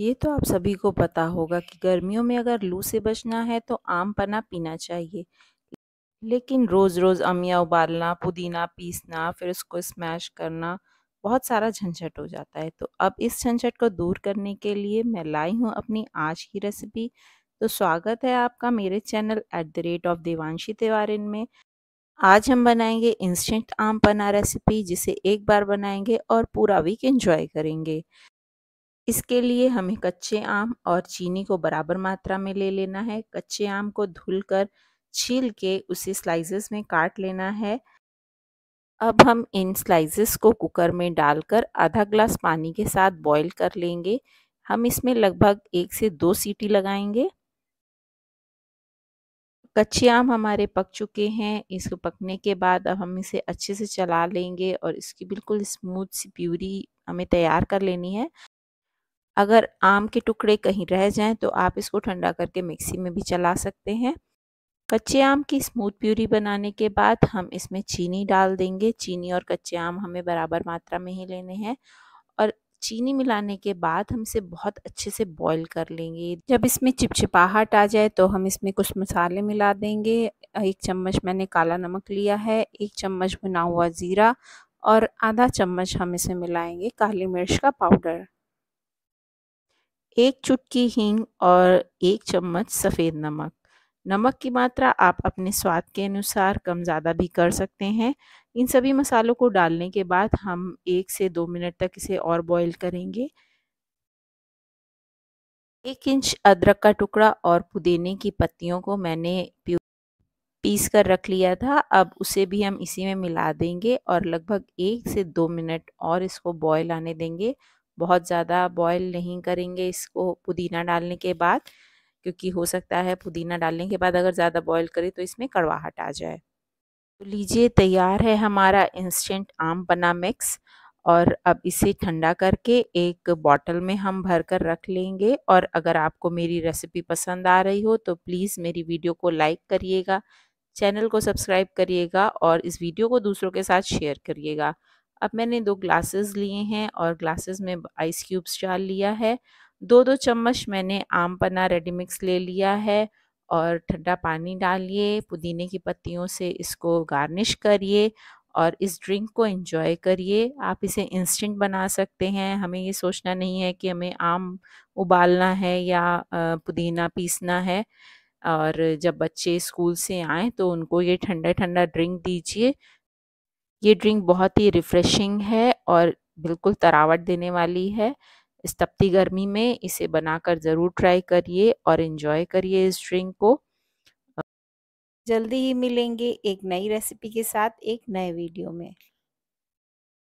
ये तो आप सभी को पता होगा कि गर्मियों में अगर लू से बचना है तो आम पना पीना चाहिए लेकिन रोज़ रोज़ अमिया उबालना पुदीना पीसना फिर उसको स्मैश करना बहुत सारा झंझट हो जाता है तो अब इस झंझट को दूर करने के लिए मैं लाई हूँ अपनी आज की रेसिपी तो स्वागत है आपका मेरे channel at the rate of Devanshi Tiwarin में आज हम बनाएंगे इंस्टेंट आम पना रेसिपी जिसे एक बार बनाएंगे और पूरा वीक एंजॉय करेंगे इसके लिए हमें कच्चे आम और चीनी को बराबर मात्रा में ले लेना है कच्चे आम को धुल कर छील के उसे स्लाइसेस में काट लेना है अब हम इन स्लाइसेस को कुकर में डालकर आधा ग्लास पानी के साथ बॉईल कर लेंगे हम इसमें लगभग एक से दो सीटी लगाएंगे कच्चे आम हमारे पक चुके हैं इसको पकने के बाद अब हम इसे अच्छे से चला लेंगे और इसकी बिल्कुल स्मूथ सी प्यूरी हमें तैयार कर लेनी है अगर आम के टुकड़े कहीं रह जाएं तो आप इसको ठंडा करके मिक्सी में भी चला सकते हैं कच्चे आम की स्मूथ प्यूरी बनाने के बाद हम इसमें चीनी डाल देंगे चीनी और कच्चे आम हमें बराबर मात्रा में ही लेने हैं और चीनी मिलाने के बाद हम इसे बहुत अच्छे से बॉईल कर लेंगे जब इसमें चिपचिपाहट आ जाए तो हम इसमें कुछ मसाले मिला देंगे एक चम्मच मैंने काला नमक लिया है एक चम्मच भुना हुआ ज़ीरा और आधा चम्मच हम इसे मिलाएंगे काली मिर्च का पाउडर एक चुटकी हींग और एक चम्मच सफ़ेद नमक नमक की मात्रा आप अपने स्वाद के अनुसार कम ज़्यादा भी कर सकते हैं इन सभी मसालों को डालने के बाद हम एक से दो मिनट तक इसे और बॉईल करेंगे एक इंच अदरक का टुकड़ा और पुदीने की पत्तियों को मैंने पीस कर रख लिया था अब उसे भी हम इसी में मिला देंगे और लगभग एक से दो मिनट और इसको बॉयल आने देंगे बहुत ज़्यादा बॉयल नहीं करेंगे इसको पुदीना डालने के बाद क्योंकि हो सकता है पुदीना डालने के बाद अगर ज़्यादा बॉयल करें तो इसमें कड़वाहट आ जाए तो लीजिए तैयार है हमारा इंस्टेंट आम बना मिक्स और अब इसे ठंडा करके एक बॉटल में हम भर कर रख लेंगे और अगर आपको मेरी रेसिपी पसंद आ रही हो तो प्लीज़ मेरी वीडियो को लाइक करिएगा चैनल को सब्सक्राइब करिएगा और इस वीडियो को दूसरों के साथ शेयर करिएगा अब मैंने दो ग्लासेस लिए हैं और ग्लासेस में आइस क्यूब्स डाल लिया है दो दो चम्मच मैंने आम पना रेडी मिक्स ले लिया है और ठंडा पानी डालिए पुदीने की पत्तियों से इसको गार्निश करिए और इस ड्रिंक को एंजॉय करिए आप इसे इंस्टेंट बना सकते हैं हमें ये सोचना नहीं है कि हमें आम उबालना है या पुदीना पीसना है और जब बच्चे स्कूल से आएँ तो उनको ये ठंडा ठंडा ड्रिंक दीजिए ये ड्रिंक बहुत ही रिफ्रेशिंग है और बिल्कुल तरावट देने वाली है इस तपती गर्मी में इसे बनाकर ज़रूर ट्राई करिए और इन्जॉय करिए इस ड्रिंक को जल्दी ही मिलेंगे एक नई रेसिपी के साथ एक नए वीडियो में